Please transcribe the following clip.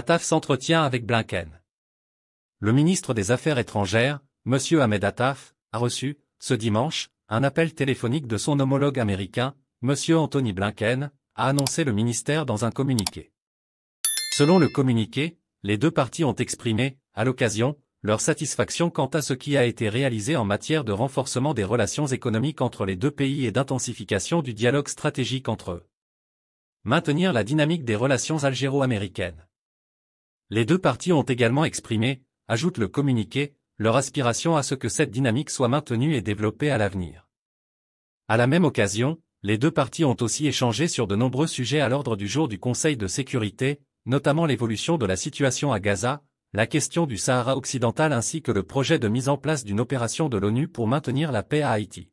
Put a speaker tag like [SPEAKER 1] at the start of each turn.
[SPEAKER 1] Ataf s'entretient avec Blinken. Le ministre des Affaires étrangères, M. Ahmed Ataf, a reçu, ce dimanche, un appel téléphonique de son homologue américain, M. Anthony Blinken, a annoncé le ministère dans un communiqué. Selon le communiqué, les deux parties ont exprimé, à l'occasion, leur satisfaction quant à ce qui a été réalisé en matière de renforcement des relations économiques entre les deux pays et d'intensification du dialogue stratégique entre eux. Maintenir la dynamique des relations algéro-américaines. Les deux parties ont également exprimé, ajoute le communiqué, leur aspiration à ce que cette dynamique soit maintenue et développée à l'avenir. À la même occasion, les deux parties ont aussi échangé sur de nombreux sujets à l'ordre du jour du Conseil de sécurité, notamment l'évolution de la situation à Gaza, la question du Sahara occidental ainsi que le projet de mise en place d'une opération de l'ONU pour maintenir la paix à Haïti.